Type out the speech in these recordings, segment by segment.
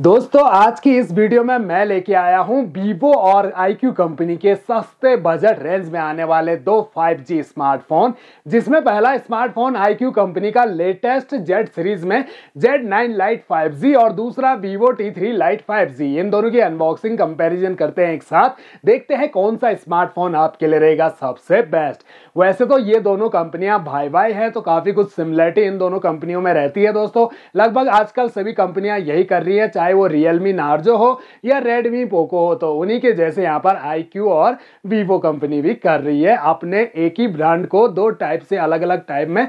दोस्तों आज की इस वीडियो में मैं लेके आया हूं वीवो और IQ कंपनी के सस्ते बजट रेंज में आने वाले दो 5G स्मार्टफोन जिसमें पहला स्मार्टफोन IQ कंपनी का लेटेस्ट Z सीरीज में जेड नाइन लाइट 5G और दूसरा वीवो T3 लाइट 5G इन दोनों की अनबॉक्सिंग कंपेरिजन करते हैं एक साथ देखते हैं कौन सा स्मार्टफोन आपके लिए रहेगा सबसे बेस्ट वैसे तो ये दोनों कंपनियां भाई भाई है तो काफी कुछ सिमिलरिटी इन दोनों कंपनियों में रहती है दोस्तों लगभग आजकल सभी कंपनियां यही कर रही है चाहे चाहे वो रियलमी नार्जो हो या रेडमी पोको हो तो उन्हीं के जैसे यहाँ पर आई और वीवो कंपनी भी कर रही है अपने एक ही ब्रांड को दो टाइप से अलग अलग टाइप में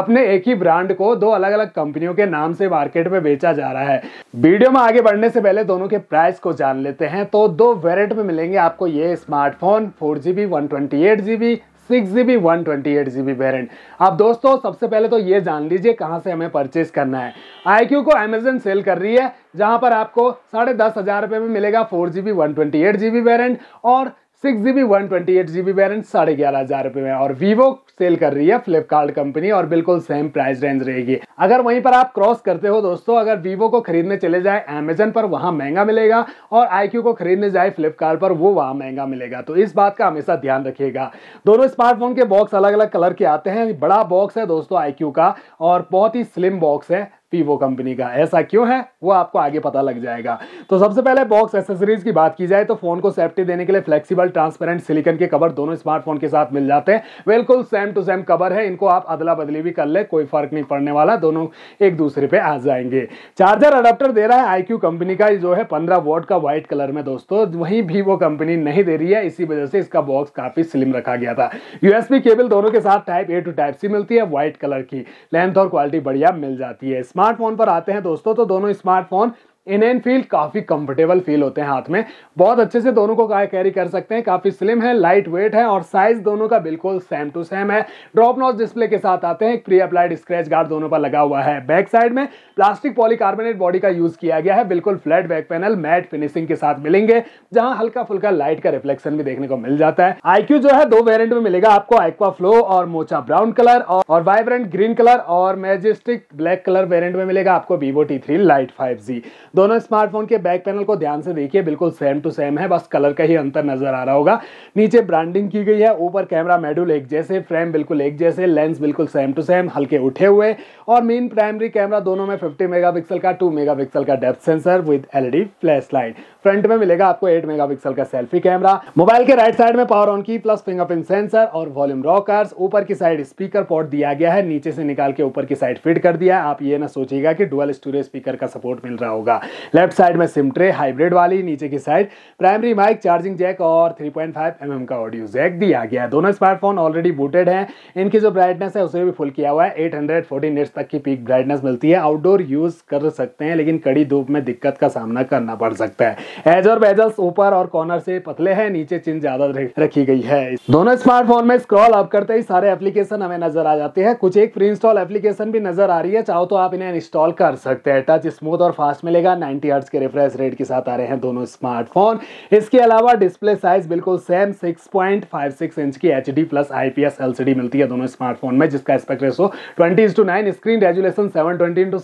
अपने एक ही ब्रांड को दो अलग अलग कंपनियों के नाम से मार्केट में बेचा जा रहा है वीडियो में आगे बढ़ने से पहले दोनों के प्राइस को जान लेते हैं तो दो वेरियंट में मिलेंगे आपको ये smartphone four G B one twenty eight G B six G B one twenty eight G B variant आप दोस्तों सबसे पहले तो ये जान लीजिए कहाँ से हमें परचेज करना है आई क्यू को अमेजन सेल कर रही है जहाँ पर आपको साढ़े दस हज़ार रुपये में मिलेगा four G B one twenty eight G B variant और six G B one twenty eight G B balance साढ़े ग्यारह हज़ार रुपए में और वीवो सेल कर रही है फ्लिपकार्ट कंपनी और बिल्कुल सेम प्राइस रेंज रहेगी अगर वहीं पर आप क्रॉस करते हो दोस्तों अगर वीवो को खरीदने चले जाए अमेजन पर वहाँ महंगा मिलेगा और आई को खरीदने जाए फ्लिपकार्ट पर वो वहां महंगा मिलेगा तो इस बात का हमेशा ध्यान रखिएगा दोनों स्मार्टफोन के बॉक्स अलग अलग कलर के आते हैं बड़ा बॉक्स है दोस्तों आई का और बहुत ही स्लिम बॉक्स है वीवो कंपनी का ऐसा क्यों है वो आपको आगे पता लग जाएगा तो सबसे पहले बॉक्स एसेसरीज की बात की जाए तो फोन को सेफ्टी देने के लिए फ्लेक्सिबल ट्रांसपेरेंट सिलिकन के कवर दोनों स्मार्टफोन के साथ मिल जाते हैं बिल्कुल सेम टू सेम कवर है इनको आप अदला बदली भी कर ले कोई फर्क नहीं पड़ने वाला दोनों एक दूसरे पे आ जाएंगे चार्जर अडाप्टर दे रहा है आई कंपनी का जो है पंद्रह वोट का व्हाइट कलर में दोस्तों वहीं भी वो कंपनी नहीं दे रही है इसी वजह से इसका बॉक्स काफी स्लिम रखा गया था यूएसबी केबल दोनों के साथ type A to type C मिलती है व्हाइट कलर की लेंथ और क्वालिटी बढ़िया मिल जाती है स्मार्टफोन पर आते हैं दोस्तों तो दोनों स्मार्टफोन इन एन फील काफी कंफर्टेबल फील होते हैं हाथ में बहुत अच्छे से दोनों को कैरी कर सकते हैं काफी स्लिम है लाइट वेट है और साइज दोनों का बिल्कुल सेम टू सेम है ड्रॉप नॉच डिस्प्ले के साथ आते हैं प्री अप्लाइड स्क्रैच गार्ड दोनों पर लगा हुआ है बैक साइड में प्लास्टिक पॉलीकार्बोनेट बॉडी का यूज किया गया है बिल्कुल flat back panel matte finishing के साथ मिलेंगे जहां हल्का फुल्का लाइट का रिफ्लेक्शन भी देखने को मिल जाता है आईक्यू जो है दो वेरियंट में मिलेगा आपको एक्वा फ्लो और मोचा ब्राउन कलर और वाइब्रेंट ग्रीन कलर और मेजेस्टिक ब्लैक कलर वेरियंट में मिलेगा आपको Vivo T three lite five G दोनों स्मार्टफोन के बैक पैनल को ध्यान से देखिए बिल्कुल सेम टू सेम है बस कलर का ही अंतर नजर आ रहा होगा नीचे ब्रांडिंग की गई है ऊपर कैमरा मेडुल एक जैसे फ्रेम बिल्कुल एक जैसे लेंस बिल्कुल सेम टू सेम हल्के उठे हुए और मेन प्राइमरी कैमरा दोनों में फिफ्टी मेगा का टू मेगा का depth sensor with LED flash light front में मिलेगा आपको 8 मेगापिक्सल का सेल्फी कैमरा मोबाइल के राइट साइड में पावर ऑन की प्लस फिंगरप्रिंट सेंसर और वॉल्यूम रॉकर्स ऊपर की साइड स्पीकर पोर्ट दिया गया है नीचे से निकाल के ऊपर की साइड फिट कर दिया है आप ये ना सोचिएगा कि डुअल स्टोरेज स्पीकर का सपोर्ट मिल रहा होगा लेफ्ट साइड में सिम ट्रे हाइब्रिड वाली नीचे की side primary mic charging jack और 3.5 पॉइंट mm का ऑडियो जैक दिया गया है दोनों स्मार्टफोन ऑलरेडी बूटेड हैं इनकी जो ब्राइटनेस है उसे भी फुल किया हुआ है एट हंड्रेड तक की पीक ब्राइटनेस मिलती है आउटडोर यूज कर सकते हैं लेकिन कड़ी धूप में दिक्कत का सामना करना पड़ सकता है एज और बेजल्स ऊपर और कॉर्नर से पतले हैं नीचे चिन ज्यादा रखी गई है दोनों स्मार्टफोन में स्क्रॉल अप करते ही सारे एप्लीकेशन हमें नजर आ जाते हैं कुछ एक प्री इंस्टॉल एप्लीकेशन भी नजर आ रही है चाहो तो आप इन्हें इंस्टॉल कर सकते हैं टच स्मूथ और फास्ट मिलेगा नाइनटी हर्ट्स के रिफ्रेश रेट के साथ आ रहे हैं दोनों स्मार्टफोन इसके अलावा डिस्प्ले साइज बिल्कुल सेम सिक्स इंच की H D plus IPS LCD मिलती है दोनों स्मार्टफोन में जिसका aspect ratio twenty two nine screen resolution seven 720 into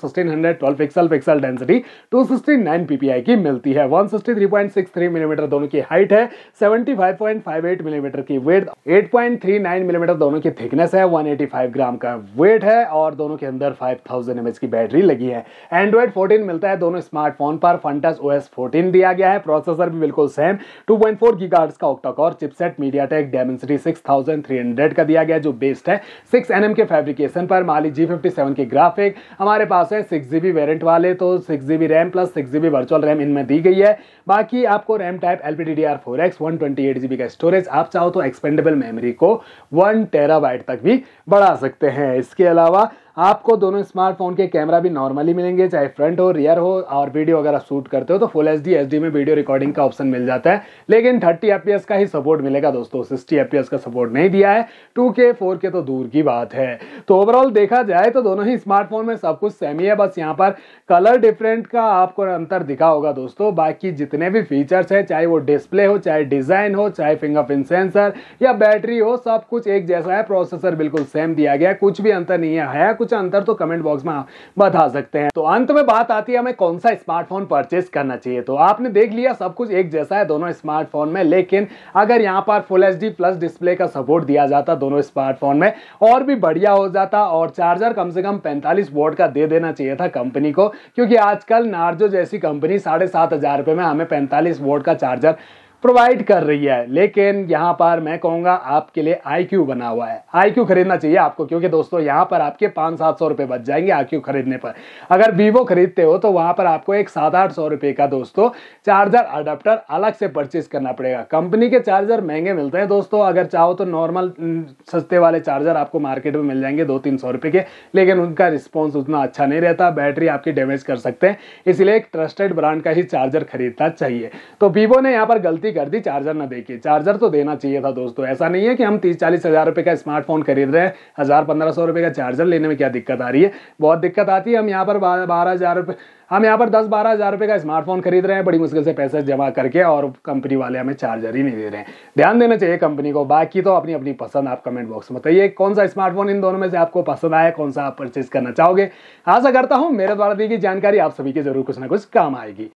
twelve pixel pixel density two sixty nine PPI की मिलती है वन मिलीमीटर mm दोनों की हाइट है 75.58 मिलीमीटर mm की वेट 8.39 मिलीमीटर mm दोनों की थिकनेस है 185 ग्राम का वेट है और दोनों के अंदर 5000 थाउजेंड की बैटरी लगी है एंड्रॉइड 14 मिलता है दोनों स्मार्टफोन पर फंटस ओएस 14 दिया गया है प्रोसेसर भी बिल्कुल सेम 2.4 पॉइंट का octacore chipset MediaTek Dimensity 6300 का दिया गया जो बेस्ड है सिक्स एन के फेब्रिकेशन पर माली जी के ग्राफिक हमारे पास है सिक्स वेरिएंट वाले तो six RAM plus six virtual RAM इनमें दी गई है बाकी आपको RAM type L P D D R four X one twenty eight का स्टोरेज आप चाहो तो एक्सपेंडेबल मेमोरी को वन टेरा तक भी बढ़ा सकते हैं इसके अलावा आपको दोनों स्मार्टफोन के कैमरा भी नॉर्मली मिलेंगे चाहे फ्रंट हो रियर हो और वीडियो अगर आप शूट करते हो तो फुल एच डी में वीडियो रिकॉर्डिंग का ऑप्शन मिल जाता है लेकिन थर्टी एफ का ही सपोर्ट मिलेगा दोस्तों सिक्सटी एफ का सपोर्ट नहीं दिया है टू के फोर के तो दूर की बात है तो ओवरऑल देखा जाए तो दोनों ही स्मार्टफोन में सब कुछ सेम ही है बस यहाँ पर कलर डिफरेंट का आपको अंतर दिखा होगा दोस्तों बाकी जितने भी फीचर्स है चाहे वो डिस्प्ले हो चाहे डिजाइन हो चाहे फिंगरप्रिंट सेंसर या बैटरी हो सब कुछ एक जैसा है प्रोसेसर बिल्कुल सेम दिया गया कुछ भी अंतर नहीं है कुछ कुछ अंतर तो कमेंट बॉक्स में बता सकते हैं तो अंत में बात आती है हमें कौन सा स्मार्टफोन परचेस करना चाहिए तो आपने देख लिया सब कुछ एक जैसा है दोनों स्मार्टफोन में लेकिन अगर यहाँ पर फुल एच प्लस डिस्प्ले का सपोर्ट दिया जाता दोनों स्मार्टफोन में और भी बढ़िया हो जाता और चार्जर कम से कम पैंतालीस वोट का दे देना चाहिए था कंपनी को क्योंकि आजकल नार्जो जैसी कंपनी साढ़े सात हजार रुपए में हमें पैंतालीस वोट का चार्जर प्रोवाइड कर रही है लेकिन यहाँ पर मैं कहूँगा आपके लिए आई बना हुआ है आई खरीदना चाहिए आपको क्योंकि दोस्तों यहाँ पर आपके पाँच सात सौ रुपये बच जाएंगे आई खरीदने पर अगर वीवो खरीदते हो तो वहाँ पर आपको एक सात आठ सौ रुपये का दोस्तों चार्जर अडाप्टर अलग से परचेज करना पड़ेगा कंपनी के चार्जर महंगे मिलते हैं दोस्तों अगर चाहो तो नॉर्मल सस्ते वाले चार्जर आपको मार्केट में मिल जाएंगे दो तीन सौ रुपये के लेकिन उनका रिस्पॉन्स उतना अच्छा नहीं रहता बैटरी आपकी डैमेज कर सकते हैं इसलिए एक ट्रस्टेड ब्रांड का ही चार्जर खरीदना चाहिए तो वीवो ने यहाँ पर गलती कर दी चार्जर ना देखिए चार्जर तो देना चाहिए था दोस्तों ऐसा नहीं है कि हम तीस चालीस हज़ार रुपए का स्मार्टफोन खरीद रहे हैं हज़ार पंद्रह सौ रुपए का चार्जर लेने में क्या दिक्कत आ रही है बहुत दिक्कत आती है हम यहाँ पर बारह हज़ार रुपए हम यहाँ पर दस बारह हज़ार रुपए का स्मार्टफोन खरीद रहे हैं बड़ी मुश्किल से पैसे जमा करके और कंपनी वाले हमें चार्जर ही नहीं दे रहे हैं ध्यान देना चाहिए कंपनी को बाकी तो अपनी अपनी पसंद आप कमेंट बॉक्स में बताइए कौन सा स्मार्टफोन इन दोनों में से आपको पसंद आया कौन सा आप परचेज करना चाहोगे आशा करता हूँ मेरे द्वारा दी गई जानकारी आप सभी के जरूर कुछ ना कुछ काम आएगी